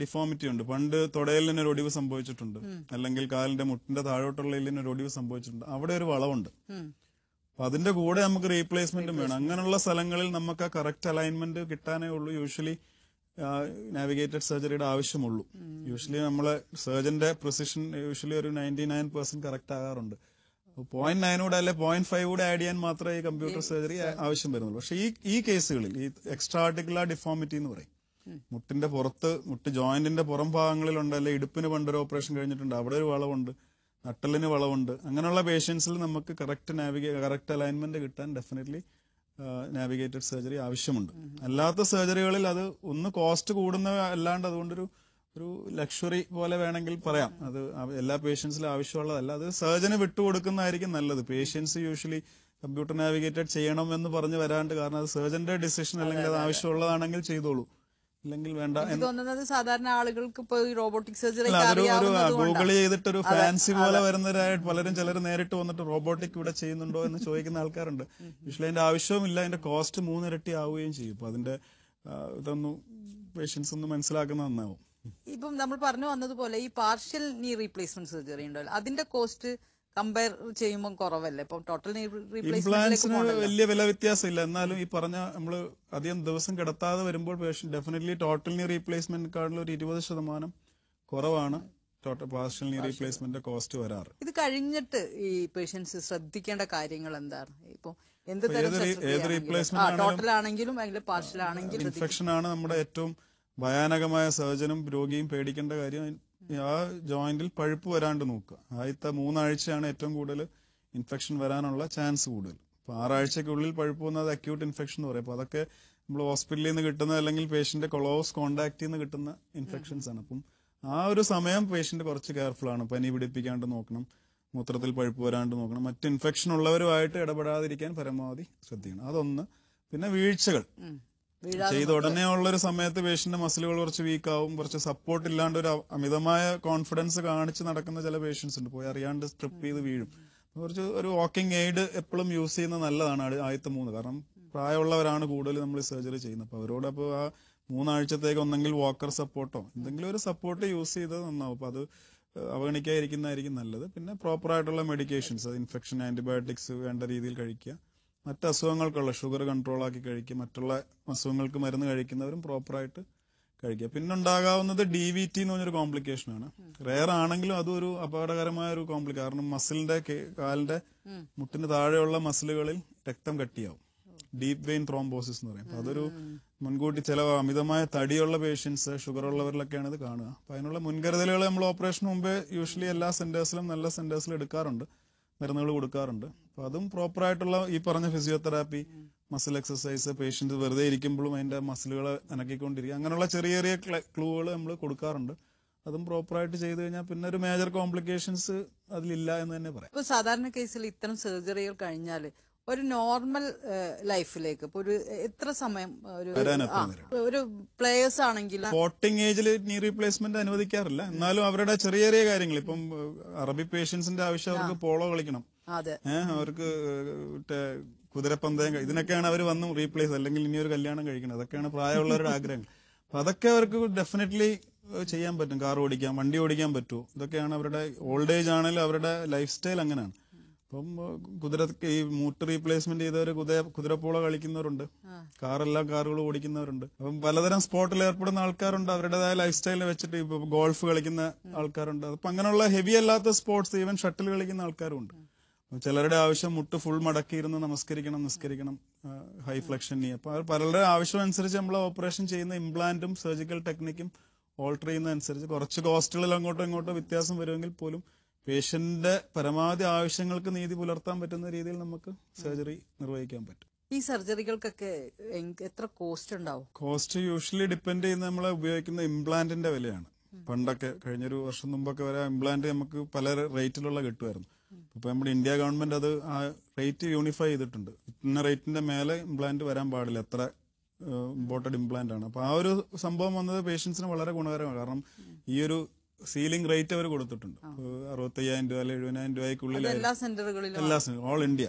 S2: ഡിഫോമിറ്റി ഉണ്ട് പണ്ട് തൊടയിലിന് ഒരു ഒടിവ് സംഭവിച്ചിട്ടുണ്ട് അല്ലെങ്കിൽ കാലിന്റെ മുട്ടിന്റെ താഴോട്ടുള്ള എല്ലിന് ഒരു ഒടിവ് സംഭവിച്ചിട്ടുണ്ട് അവിടെ ഒരു വളവുണ്ട് അപ്പൊ അതിന്റെ കൂടെ നമുക്ക് റീപ്ലേസ്മെന്റും വേണം അങ്ങനെയുള്ള സ്ഥലങ്ങളിൽ നമുക്ക് ആ കറക്റ്റ് അലൈൻമെന്റ് കിട്ടാനേ ഉള്ളൂ യൂഷ്വലി നാവിഗേറ്റഡ് സർജറിയുടെ ആവശ്യമുള്ളൂ യൂഷ്വലി നമ്മളെ സർജന്റെ പ്രൊസിഷൻ യൂഷ്വലി ഒരു നയൻറ്റി നയൻ പെർസെന്റ് കറക്റ്റ് ആകാറുണ്ട് പോയിന്റ് നയനോടെ അല്ലെ പോയിന്റ് ഫൈവ് കൂടെ ആഡ് ചെയ്യാൻ മാത്രമേ ഈ കമ്പ്യൂട്ടർ സർജറി ആവശ്യം വരുന്നുള്ളൂ പക്ഷെ ഈ ഈ കേസുകളിൽ ഈ എക്സ്ട്രാ ആർട്ടിക്കുലർ ഡിഫോമിറ്റി എന്ന് പറയും മുട്ടിന്റെ പുറത്ത് മുട്ട് ജോയിന്റിന്റെ പുറം ഭാഗങ്ങളിലുണ്ട് അല്ലെ ഇടുപ്പിന് പണ്ടൊരു ഓപ്പറേഷൻ കഴിഞ്ഞിട്ടുണ്ട് അവിടെ ഒരു വളവുണ്ട് നട്ടലിന് വളവുണ്ട് അങ്ങനെയുള്ള പേഷ്യൻസിൽ നമുക്ക് കറക്റ്റ് നാവിഗേ കറക്റ്റ് അലൈൻമെന്റ് കിട്ടാൻ ഡെഫിനറ്റ്ലി നാവിഗേറ്റഡ് സർജറി ആവശ്യമുണ്ട് അല്ലാത്ത സർജറികളിൽ അത് ഒന്ന് കോസ്റ്റ് കൂടുന്ന അല്ലാണ്ട് അതുകൊണ്ടൊരു ഒരു ലക്ഷറി പോലെ വേണമെങ്കിൽ പറയാം അത് എല്ലാ പേഷ്യൻസിലും ആവശ്യമുള്ളതല്ല അത് സർജന് വിട്ടുകൊടുക്കുന്നതായിരിക്കും നല്ലത് പേഷ്യൻസ് യൂഷ്വലി കമ്പ്യൂട്ടർ നാവിഗേറ്റഡ് ചെയ്യണം എന്ന് പറഞ്ഞ് വരാണ്ട് കാരണം അത് സർജന്റെ ഡിസിഷൻ അല്ലെങ്കിൽ അത് ആവശ്യമുള്ളതാണെങ്കിൽ ചെയ്തോളൂ ഇല്ലെങ്കിൽ വേണ്ട
S1: തോന്നുന്നത് സാധാരണ ആളുകൾക്ക് റോബോട്ടിക് സർജറി ഗൂഗിൾ
S2: ചെയ്തിട്ട് ഒരു ഫാൻസി പോലെ വരുന്നവരായിട്ട് പലരും ചിലർ നേരിട്ട് വന്നിട്ട് റോബോട്ടിക് ഇവിടെ ചെയ്യുന്നുണ്ടോ എന്ന് ചോദിക്കുന്ന ആൾക്കാരുണ്ട് പക്ഷേ അതിന്റെ ആവശ്യവുമില്ല അതിന്റെ കോസ്റ്റ് മൂന്നിരട്ടി ആവുകയും ചെയ്യും അപ്പൊ അതിന്റെ ഇതൊന്നും പേഷ്യൻസ് ഒന്നും മനസ്സിലാക്കുന്ന നന്നാവും
S1: ഇപ്പം നമ്മൾ പറഞ്ഞു വന്നതുപോലെ ഈ പാർഷ്യൽ നീ റീപ്ലേസ്മെന്റ് സർജറി ഉണ്ടല്ലോ അതിന്റെ കോസ്റ്റ് കമ്പയർ ചെയ്യുമ്പോൾ കുറവല്ലേ ഇപ്പൊ ടോട്ടൽ ഇംപ്ലാന്റ്സിന് വലിയ
S2: വില ഇല്ല എന്നാലും ഈ പറഞ്ഞ നമ്മൾ അധികം ദിവസം കിടത്താതെ വരുമ്പോൾ പേഷ്യൻ ഡെഫിനറ്റ്ലി ടോട്ടൽ നീ കാർഡിൽ ഒരു ഇരുപത് ശതമാനം കുറവാണ് പാർഷ്യൽ നീ റീപ്ലേസ്മെന്റ് കോസ്റ്റ് വരാറ്
S1: ഇത് കഴിഞ്ഞിട്ട് ഈ പേഷ്യൻസ് ശ്രദ്ധിക്കേണ്ട കാര്യങ്ങൾ എന്താണ് ഇപ്പൊ എന്ത് ടോട്ടൽ ആണെങ്കിലും അല്ലെങ്കിൽ പാർഷ്യൽ ആണെങ്കിലും
S2: ഇൻഫെക്ഷൻ ആണ് നമ്മുടെ ഏറ്റവും ഭയാനകമായ സർജനും രോഗിയും പേടിക്കേണ്ട കാര്യം ആ ജോയിന്റിൽ പഴുപ്പ് വരാണ്ട് നോക്കുക ആദ്യത്തെ മൂന്നാഴ്ചയാണ് ഏറ്റവും കൂടുതൽ ഇൻഫെക്ഷൻ വരാനുള്ള ചാൻസ് കൂടുതൽ അപ്പോൾ ആറാഴ്ചക്കുള്ളിൽ പഴുപ്പ് വന്നത് അക്യൂട്ട് ഇൻഫെക്ഷൻ എന്ന് പറയും അപ്പോൾ അതൊക്കെ നമ്മൾ ഹോസ്പിറ്റലിൽ നിന്ന് കിട്ടുന്ന അല്ലെങ്കിൽ പേഷ്യന്റ് ക്ലോസ് കോണ്ടാക്റ്റിൽ നിന്ന് കിട്ടുന്ന ഇൻഫെക്ഷൻസ് ആണ് അപ്പം ആ ഒരു സമയം പേഷ്യന്റ് കുറച്ച് കെയർഫുൾ ആണ് പനി പിടിപ്പിക്കാണ്ട് നോക്കണം മൂത്രത്തിൽ പഴുപ്പ് വരാണ്ട് നോക്കണം മറ്റ് ഇൻഫെക്ഷൻ ഉള്ളവരുമായിട്ട് ഇടപെടാതിരിക്കാൻ പരമാവധി ശ്രദ്ധിക്കണം അതൊന്ന് പിന്നെ വീഴ്ചകൾ
S1: ചെയ്ത് ഉടനെ ഒരു
S2: സമയത്ത് പേഷ്യന്റ് മസിലുകൾ കുറച്ച് വീക്ക് ആവും കുറച്ച് സപ്പോർട്ട് ഇല്ലാണ്ട് ഒരു അമിതമായ കോൺഫിഡൻസ് കാണിച്ച് നടക്കുന്ന ചില പേഷ്യൻസ് ഉണ്ട് പോയി അറിയാണ്ട് സ്ട്രിപ്പ് ചെയ്ത് വീഴും കുറച്ച് ഒരു വാക്കിംഗ് എയ്ഡ് എപ്പോഴും യൂസ് ചെയ്യുന്നത് നല്ലതാണ് ആദ്യത്തെ മൂന്ന് കാരണം പ്രായമുള്ളവരാണ് കൂടുതൽ നമ്മൾ സർജറി ചെയ്യുന്നത് അപ്പൊ അവരോട് അപ്പോൾ ആ മൂന്നാഴ്ചത്തേക്ക് ഒന്നെങ്കിൽ വാക്കർ സപ്പോർട്ടോ എന്തെങ്കിലും ഒരു സപ്പോർട്ട് യൂസ് ചെയ്തത് നന്നാവും അപ്പൊ അത് അവഗണിക്കാതിരിക്കുന്നതായിരിക്കും നല്ലത് പിന്നെ പ്രോപ്പറായിട്ടുള്ള മെഡിക്കേഷൻസ് ഇൻഫെക്ഷൻ ആന്റിബയോട്ടിക്സ് വേണ്ട രീതിയിൽ കഴിക്കുക മറ്റ് അസുഖങ്ങൾക്കുള്ള ഷുഗർ ആക്കി കഴിക്കുക മറ്റുള്ള അസുഖങ്ങൾക്ക് മരുന്ന് കഴിക്കുന്നവരും പ്രോപ്പറായിട്ട് കഴിക്കുക പിന്നെ ഉണ്ടാകാവുന്നത് ഡി വി ടി എന്ന് പറഞ്ഞൊരു ആണ് റെയർ ആണെങ്കിലും അതൊരു അപകടകരമായ ഒരു കോംപ്ലിക്കേഷൻ കാരണം മസിലിന്റെ കാലിന്റെ മുട്ടിന് താഴെയുള്ള മസിലുകളിൽ രക്തം കട്ടിയാവും ഡീപ് വെയിൻ ത്രോംബോസിസ് എന്ന് പറയും അതൊരു മുൻകൂട്ടി ചില അമിതമായ തടിയുള്ള പേഷ്യൻസ് ഷുഗർ ഉള്ളവരിലൊക്കെയാണ് ഇത് കാണുക അപ്പൊ അതിനുള്ള മുൻകരുതലുകൾ നമ്മൾ ഓപ്പറേഷന് മുമ്പേ യൂഷ്വലി എല്ലാ സെന്റേഴ്സിലും നല്ല സെന്റേഴ്സിലും എടുക്കാറുണ്ട് മരുന്നുകൾ കൊടുക്കാറുണ്ട് അപ്പൊ അതും ആയിട്ടുള്ള ഈ പറഞ്ഞ ഫിസിയോതെറാപ്പി മസിൽ എക്സസൈസ് പേഷ്യന്റ് വെറുതെ ഇരിക്കുമ്പോഴും അതിന്റെ മസിലുകൾ അനക്കിക്കൊണ്ടിരിക്കുക അങ്ങനെയുള്ള ചെറിയ ചെറിയ ക്ലൂകൾ നമ്മൾ കൊടുക്കാറുണ്ട് അതും പ്രോപ്പർ ആയിട്ട് ചെയ്തു കഴിഞ്ഞാൽ പിന്നെ ഒരു മേജർ കോംപ്ലിക്കേഷൻസ് അതിലില്ല എന്ന് തന്നെ പറയാം
S1: ഇപ്പൊ സാധാരണ കേസിൽ ഇത്തരം സർജറികൾ കഴിഞ്ഞാൽ ഒരു നോർമൽ ലൈഫിലേക്ക് ഇപ്പൊ ഒരു എത്ര സമയം ഒരു ഒരു പ്ലേയേഴ്സ് ആണെങ്കിൽ
S2: വോട്ടിംഗ് ഏജിൽ നീ റീപ്ലേസ്മെന്റ് അനുവദിക്കാറില്ല എന്നാലും അവരുടെ ചെറിയ ചെറിയ കാര്യങ്ങൾ ഇപ്പം അറബി പേഷ്യൻസിന്റെ ആവശ്യം അവർക്ക് പോളോ കളിക്കണം ഏഹ് അവർക്ക് കുതിരപ്പന്തയം ഇതിനൊക്കെയാണ് അവർ വന്ന് റീപ്ലേസ് അല്ലെങ്കിൽ ഇനി ഒരു കല്യാണം കഴിക്കണം അതൊക്കെയാണ് പ്രായമുള്ളവരുടെ ആഗ്രഹങ്ങൾ അപ്പൊ അതൊക്കെ അവർക്ക് ഡെഫിനറ്റ്ലി ചെയ്യാൻ പറ്റും കാർ ഓടിക്കാം വണ്ടി ഓടിക്കാൻ പറ്റുമോ ഇതൊക്കെയാണ് അവരുടെ ഓൾഡ് ഏജ് ആണെങ്കിലും അവരുടെ ലൈഫ് സ്റ്റൈൽ അങ്ങനെയാണ് അപ്പം കുതിര ഈ മൂട്ട് റീപ്ലേസ്മെന്റ് ചെയ്തവർ കുതിര കുതിരപ്പോള കളിക്കുന്നവരുണ്ട് കാറെല്ലാം കാറുകൾ ഓടിക്കുന്നവരുണ്ട് അപ്പം പലതരം സ്പോർട്ടിൽ ഏർപ്പെടുന്ന ആൾക്കാരുണ്ട് അവരുടേതായ ലൈഫ് സ്റ്റൈലിൽ വെച്ചിട്ട് ഗോൾഫ് കളിക്കുന്ന ആൾക്കാരുണ്ട് അപ്പൊ അങ്ങനെയുള്ള ഹെവി അല്ലാത്ത സ്പോർട്സ് ഈവൻ ഷട്ടിൽ കളിക്കുന്ന ആൾക്കാരുണ്ട് ചിലരുടെ ആവശ്യം മുട്ട് ഫുൾ മടക്കിയിരുന്ന് നമസ്കരിക്കണം നിസ്കരിക്കണം ഹൈ ഫ്ലക്ഷൻ നീ അപ്പൊ പലരുടെ ആവശ്യം അനുസരിച്ച് നമ്മൾ ഓപ്പറേഷൻ ചെയ്യുന്ന ഇംപ്ലാന്റും സർജിക്കൽ ടെക്നിക്കും ഓൾട്ടർ ചെയ്യുന്ന അനുസരിച്ച് കുറച്ച് കോസ്റ്റുകളിൽ അങ്ങോട്ടും ഇങ്ങോട്ടും വ്യത്യാസം വരുമെങ്കിൽ പോലും പേഷ്യന്റിന്റെ പരമാവധി ആവശ്യങ്ങൾക്ക് നീതി പുലർത്താൻ പറ്റുന്ന രീതിയിൽ നമുക്ക് സർജറി നിർവഹിക്കാൻ
S1: പറ്റും ഈ സർജറികൾക്കൊക്കെ എത്ര കോസ്റ്റ് ഉണ്ടാവും
S2: കോസ്റ്റ് യൂഷ്വലി ഡിപെൻഡ് ചെയ്യുന്ന നമ്മൾ ഉപയോഗിക്കുന്ന ഇംപ്ലാന്റിന്റെ വിലയാണ് പണ്ടൊക്കെ കഴിഞ്ഞൊരു വർഷം മുമ്പൊക്കെ വരെ ഇംപ്ലാന്റ് നമുക്ക് പല റേറ്റിലുള്ള കിട്ടുമായിരുന്നു ഇപ്പോൾ നമ്മുടെ ഇന്ത്യ ഗവൺമെൻറ് അത് ആ റേറ്റ് യൂണിഫൈ ചെയ്തിട്ടുണ്ട് ഇന്ന റേറ്റിൻ്റെ മേലെ ഇംപ്ലാന്റ് വരാൻ പാടില്ല എത്ര ഇമ്പോർട്ടഡ് ഇംപ്ലാന്റ് ആണ് അപ്പോൾ ആ ഒരു സംഭവം വന്നത് പേഷ്യൻസിന് വളരെ ഗുണകരമാണ് കാരണം ഈ ഒരു സീലിംഗ് റേറ്റ് അവർ കൊടുത്തിട്ടുണ്ട് അറുപത്തയ്യായിരം രൂപ അല്ലെങ്കിൽ എഴുപതിനായിരം രൂപയ്ക്കുള്ളിൽ എല്ലാ സെന്ററുകളിലും എല്ലാ ഓൾ ഇന്ത്യ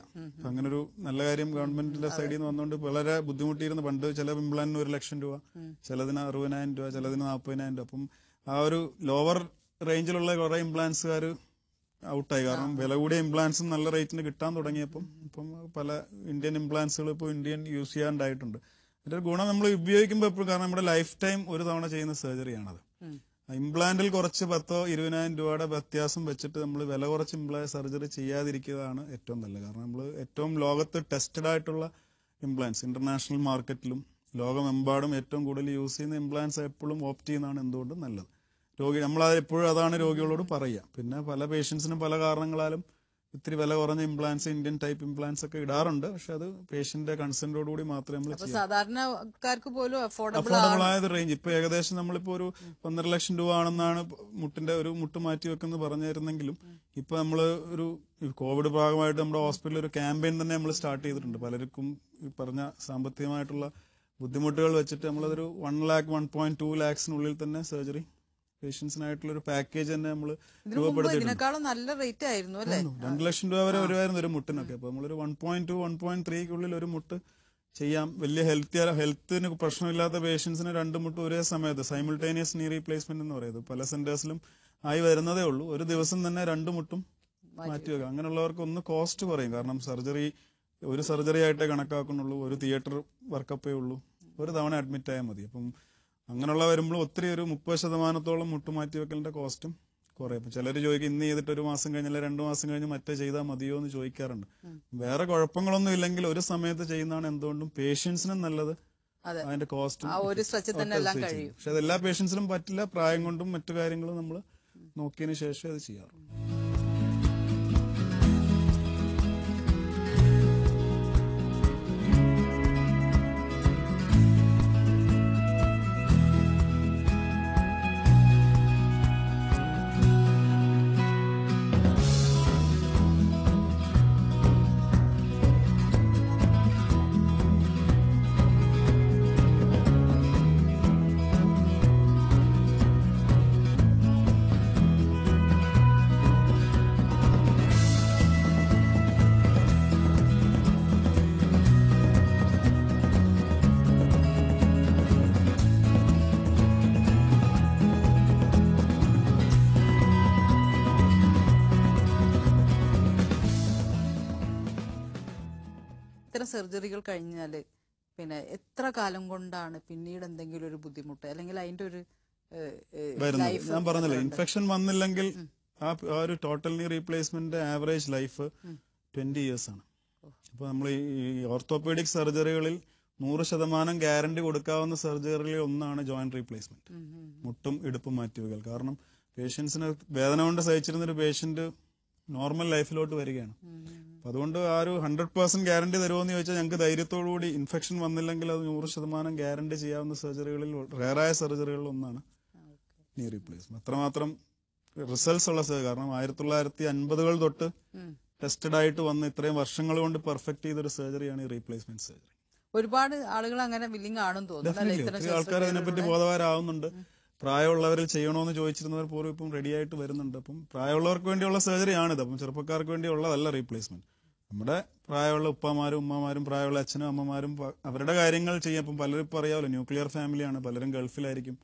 S2: അങ്ങനെ ഒരു നല്ല കാര്യം ഗവൺമെന്റിന്റെ സൈഡിൽ നിന്ന് വന്നുകൊണ്ട് വളരെ ബുദ്ധിമുട്ടിയിരുന്നു പണ്ട് ചില ഇംപ്ലാന്റിന് ഒരു ലക്ഷം രൂപ ചിലതിന് അറുപതിനായിരം രൂപ ചിലതിന് നാൽപ്പതിനായിരം രൂപ അപ്പം ആ ഒരു ലോവർ റേഞ്ചിലുള്ള കുറെ ഇംപ്ലാൻസുകാർ ഔട്ടായി കാരണം വില കൂടിയ ഇംപ്ലാൻസും നല്ല റേറ്റിന് കിട്ടാൻ തുടങ്ങിയപ്പം ഇപ്പം പല ഇന്ത്യൻ ഇംപ്ലാൻസുകൾ ഇപ്പോൾ ഇന്ത്യൻ യൂസ് ചെയ്യാണ്ടായിട്ടുണ്ട് അതിൻ്റെ ഗുണം നമ്മൾ ഉപയോഗിക്കുമ്പോൾ എപ്പോഴും കാരണം നമ്മുടെ ലൈഫ് ടൈം ഒരു തവണ ചെയ്യുന്ന സർജറിയാണത് ഇംപ്ലാന്റിൽ കുറച്ച് പത്തോ ഇരുപതിനായിരം രൂപയുടെ വ്യത്യാസം വെച്ചിട്ട് നമ്മൾ വില കുറച്ച് ഇംപ്ലാ സർജറി ചെയ്യാതിരിക്കുന്നതാണ് ഏറ്റവും നല്ലത് കാരണം നമ്മൾ ഏറ്റവും ലോകത്ത് ടെസ്റ്റഡ് ആയിട്ടുള്ള ഇംപ്ലാൻസ് ഇന്റർനാഷണൽ മാർക്കറ്റിലും ലോകമെമ്പാടും ഏറ്റവും കൂടുതൽ യൂസ് ചെയ്യുന്ന ഇംപ്ലാൻസ് എപ്പോഴും ഓപ്റ്റ് ചെയ്യുന്നതാണ് എന്തുകൊണ്ടും നല്ലത് രോഗി നമ്മൾ എപ്പോഴും അതാണ് രോഗികളോട് പറയുക പിന്നെ പല പേഷ്യൻസിനും പല കാരണങ്ങളാലും ഇത്തിരി വില കുറഞ്ഞ ഇംപ്ലാൻസ് ഇന്ത്യൻ ടൈപ്പ് ഇംപ്ലാൻസ് ഒക്കെ ഇടാറുണ്ട് പക്ഷെ അത് പേഷ്യന്റ് കൺസെന്റോട് കൂടി മാത്രമേ നമ്മൾ
S1: സാധാരണക്കാർക്ക് പോലും അഫോർഡബിൾ
S2: ആയത് റേഞ്ച് ഇപ്പൊ ഏകദേശം നമ്മളിപ്പോ ഒരു പന്ത്രണ്ട് ലക്ഷം രൂപ ആണെന്നാണ് മുട്ടിന്റെ ഒരു മുട്ട് മാറ്റി വെക്കുന്നത് പറഞ്ഞിരുന്നെങ്കിലും ഇപ്പൊ നമ്മൾ ഒരു കോവിഡ് ഭാഗമായിട്ട് നമ്മുടെ ഹോസ്പിറ്റലിൽ ഒരു ക്യാമ്പയിൻ തന്നെ നമ്മൾ സ്റ്റാർട്ട് ചെയ്തിട്ടുണ്ട് പലർക്കും പറഞ്ഞ സാമ്പത്തികമായിട്ടുള്ള ബുദ്ധിമുട്ടുകൾ വെച്ചിട്ട് നമ്മളതൊരു one lakh one point two ലാക്സിനുള്ളിൽ തന്നെ സർജറി പേഷ്യൻസിനായിട്ടുള്ള ഒരു പാക്കേജ് തന്നെ നമ്മൾ ഇതിനേക്കാളും
S1: നല്ല റേറ്റ് ആയിരുന്നു അല്ലേ
S2: രണ്ട് ലക്ഷം രൂപ വരെ വരുമായിരുന്നു ഒരു മുട്ടിനൊക്കെ അപ്പൊ നമ്മളൊരു one point two one point ത്രീക്കുള്ളിൽ ഒരു മുട്ട് ചെയ്യാം വലിയ ഹെൽത്തി ഹെൽത്തിന് പ്രശ്നമില്ലാത്ത പേഷ്യൻസിന് രണ്ട് മുട്ട് ഒരേ സമയത്ത് സൈമിൾട്ടേനിയസ് നീ റീപ്ലേസ്മെന്റ് എന്ന് പറയുന്നത് പല സെന്റേഴ്സിലും ആയി വരുന്നതേ ഉള്ളൂ ഒരു ദിവസം തന്നെ രണ്ട് മുട്ടും മാറ്റി വെക്കാം അങ്ങനെയുള്ളവർക്ക് ഒന്ന് കോസ്റ്റ് കുറയും കാരണം സർജറി ഒരു സർജറി ആയിട്ടേ കണക്കാക്കുന്നുള്ളൂ ഒരു തിയേറ്റർ വർക്കപ്പേ ഉള്ളൂ ഒരു തവണ അഡ്മിറ്റ് ആയാൽ മതി അപ്പം അങ്ങനെയുള്ള വരുമ്പോൾ ഒത്തിരി ഒരു മുപ്പത് ശതമാനത്തോളം മുട്ടുമാറ്റി വെക്കലിന്റെ കോസ്റ്റും കുറേ ഇപ്പം ചിലർ ചോദിക്കും ഇന്ന് ചെയ്തിട്ട് ഒരു മാസം കഴിഞ്ഞല്ല രണ്ട് മാസം കഴിഞ്ഞ് മറ്റേ ചെയ്താൽ മതിയോ എന്ന് ചോദിക്കാറുണ്ട് വേറെ കുഴപ്പങ്ങളൊന്നും ഇല്ലെങ്കിൽ ഒരു സമയത്ത് ചെയ്യുന്നതാണ് എന്തുകൊണ്ടും പേഷ്യൻസിനും നല്ലത് അതിന്റെ കോസ്റ്റ് പക്ഷെ അതെല്ലാ എല്ലാ പേഷ്യൻസിനും പറ്റില്ല പ്രായം കൊണ്ടും മറ്റു കാര്യങ്ങളും നമ്മൾ നോക്കിയതിനു ശേഷം അത് ചെയ്യാറുണ്ട്
S1: സർജറികൾ കഴിഞ്ഞാൽ പിന്നെ എത്ര കാലം കൊണ്ടാണ് പിന്നീട് എന്തെങ്കിലും ഒരു ബുദ്ധിമുട്ട് അല്ലെങ്കിൽ അതിന്റെ ഒരു ഞാൻ പറഞ്ഞില്ല ഇൻഫെക്ഷൻ
S2: വന്നില്ലെങ്കിൽ ആ ഒരു total knee replacement average life twenty years ആണ് അപ്പോൾ നമ്മൾ ഈ ഓർത്തോപീഡിക് സർജറികളിൽ നൂറ് ശതമാനം ഗ്യാരണ്ടി കൊടുക്കാവുന്ന സർജറികളിൽ ഒന്നാണ് ജോയിന്റ് റീപ്ലേസ്മെന്റ് മുട്ടും ഇടുപ്പും മാറ്റിവുകൾ കാരണം പേഷ്യൻസിന് വേദന കൊണ്ട് സഹിച്ചിരുന്ന ഒരു പേഷ്യന്റ് നോർമൽ ലൈഫിലോട്ട് വരികയാണ് അപ്പൊ അതുകൊണ്ട് ആ ഒരു ഹൺഡ്രഡ് പേഴ്സെന്റ് ഗ്യാരണ്ടി തരുമോന്ന് ചോദിച്ചാൽ ഞങ്ങൾക്ക് കൂടി ഇൻഫെക്ഷൻ വന്നില്ലെങ്കിൽ അത് നൂറ് ശതമാനം ഗ്യാരണ്ടി ചെയ്യാവുന്ന സർജറികളിൽ റേറായ സർജറികളിൽ ഒന്നാണ് നീ റീപ്ലേസ്മെന്റ് അത്രമാത്രം റിസൾട്ട്സ് ഉള്ള കാരണം ആയിരത്തി തൊള്ളായിരത്തി അൻപതുകൾ തൊട്ട് ടെസ്റ്റഡ് ആയിട്ട് വന്ന് ഇത്രയും വർഷങ്ങൾ കൊണ്ട് പെർഫെക്റ്റ് ചെയ്തൊരു സർജറിയാണ് ഈ റീപ്ലേസ്മെന്റ് സർജറി
S1: ഒരുപാട് ആളുകൾ അങ്ങനെ ആണെന്ന് തോന്നുന്നു ആൾക്കാർ അതിനെപ്പറ്റി ബോധവാരാവുന്നുണ്ട്
S2: പ്രായമുള്ളവരിൽ ചെയ്യണോന്ന് ചോദിച്ചിരുന്നവർ പോലും ഇപ്പം റെഡി ആയിട്ട് വരുന്നുണ്ട് അപ്പം പ്രായമുള്ളവർക്ക് വേണ്ടിയുള്ള സർജറി ആണിത് അപ്പം ചെറുപ്പക്കാർക്ക് വേണ്ടിയുള്ളതല്ല റീപ്ലേസ്മെന്റ് നമ്മുടെ പ്രായമുള്ള ഉപ്പമാരും ഉമ്മമാരും പ്രായമുള്ള അച്ഛനും അമ്മമാരും അവരുടെ കാര്യങ്ങൾ ചെയ്യാം അപ്പം പലരും ഇപ്പം അറിയാമല്ലോ ന്യൂക്ലിയർ ഫാമിലിയാണ് പലരും ഗൾഫിലായിരിക്കും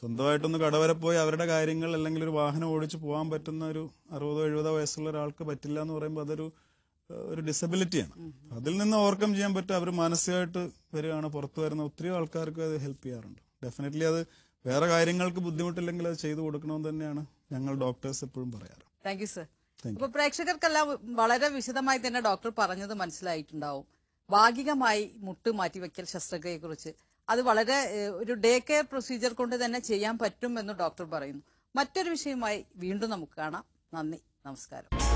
S2: സ്വന്തമായിട്ടൊന്ന് കടവരെ പോയി അവരുടെ കാര്യങ്ങൾ അല്ലെങ്കിൽ ഒരു വാഹനം ഓടിച്ച് പോകാൻ പറ്റുന്ന ഒരു അറുപതോ എഴുപതോ വയസ്സുള്ള ഒരാൾക്ക് പറ്റില്ല എന്ന് പറയുമ്പോൾ അതൊരു ഒരു ഡിസബിലിറ്റിയാണ് അതിൽ നിന്ന് ഓവർകം ചെയ്യാൻ പറ്റും അവർ മാനസികമായിട്ട് വരികയാണ് പുറത്തു വരുന്ന ഒത്തിരി ആൾക്കാർക്ക് അത് ഹെൽപ്പ് ചെയ്യാറുണ്ട് ഡെഫിനറ്റ്ലി അത് വേറെ കാര്യങ്ങൾക്ക് ബുദ്ധിമുട്ടില്ലെങ്കിൽ അത് ചെയ്തു കൊടുക്കണമെന്ന് തന്നെയാണ് ഞങ്ങൾ ഡോക്ടേഴ്സ് എപ്പോഴും പറയാറ്
S1: താങ്ക് യു സർ അപ്പൊ പ്രേക്ഷകർക്കെല്ലാം വളരെ വിശദമായി തന്നെ ഡോക്ടർ പറഞ്ഞത് മനസ്സിലായിട്ടുണ്ടാവും ഭാഗികമായി മുട്ട് മാറ്റിവെക്കൽ കുറിച്ച് അത് വളരെ ഒരു ഡേ കെയർ പ്രൊസീജിയർ കൊണ്ട് തന്നെ ചെയ്യാൻ പറ്റും എന്ന് ഡോക്ടർ പറയുന്നു മറ്റൊരു വിഷയമായി വീണ്ടും നമുക്ക് കാണാം നന്ദി നമസ്കാരം